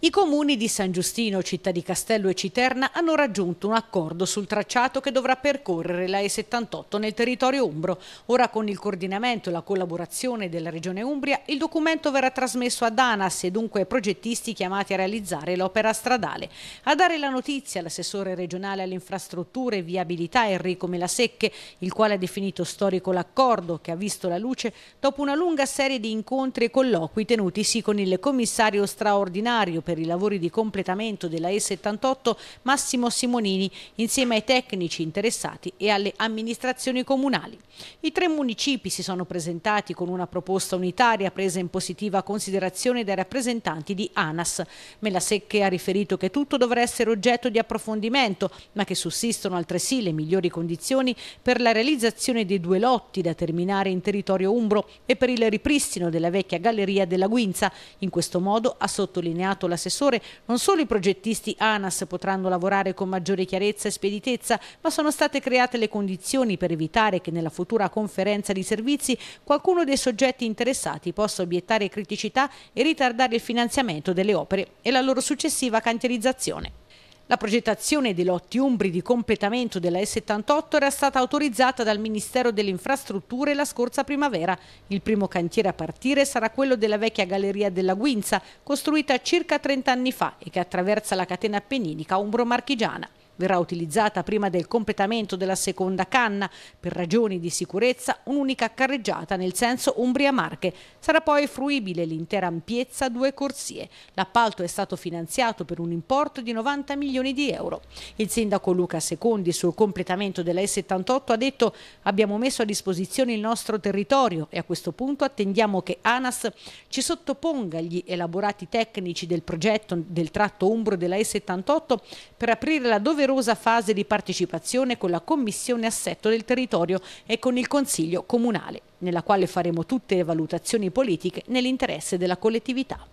I comuni di San Giustino, Città di Castello e Citerna hanno raggiunto un accordo sul tracciato che dovrà percorrere la E78 nel territorio umbro. Ora con il coordinamento e la collaborazione della Regione Umbria il documento verrà trasmesso ad ANAS e dunque ai progettisti chiamati a realizzare l'opera stradale. A dare la notizia l'assessore regionale alle infrastrutture e viabilità Enrico Melasecche, il quale ha definito storico l'accordo che ha visto la luce dopo una lunga serie di incontri e colloqui tenutisi con il commissario straordinario per i lavori di completamento della E78 Massimo Simonini insieme ai tecnici interessati e alle amministrazioni comunali. I tre municipi si sono presentati con una proposta unitaria presa in positiva considerazione dai rappresentanti di ANAS. Melasecche ha riferito che tutto dovrà essere oggetto di approfondimento ma che sussistono altresì le migliori condizioni per la realizzazione dei due lotti da terminare in territorio umbro e per il ripristino della vecchia galleria della Guinza. In questo modo ha sottolineato la l'assessore, non solo i progettisti ANAS potranno lavorare con maggiore chiarezza e speditezza, ma sono state create le condizioni per evitare che nella futura conferenza di servizi qualcuno dei soggetti interessati possa obiettare criticità e ritardare il finanziamento delle opere e la loro successiva cantierizzazione. La progettazione dei lotti umbri di completamento della E78 era stata autorizzata dal Ministero delle Infrastrutture la scorsa primavera. Il primo cantiere a partire sarà quello della vecchia Galleria della Guinza, costruita circa 30 anni fa e che attraversa la catena appenninica umbro-marchigiana. Verrà utilizzata prima del completamento della seconda canna. Per ragioni di sicurezza un'unica carreggiata nel senso Umbria-Marche. Sarà poi fruibile l'intera ampiezza a due corsie. L'appalto è stato finanziato per un importo di 90 milioni di euro. Il sindaco Luca Secondi sul completamento della E78 ha detto abbiamo messo a disposizione il nostro territorio e a questo punto attendiamo che ANAS ci sottoponga gli elaborati tecnici del progetto del tratto umbro della E78 per aprire la dove doverosa fase di partecipazione con la Commissione Assetto del Territorio e con il Consiglio Comunale, nella quale faremo tutte le valutazioni politiche nell'interesse della collettività.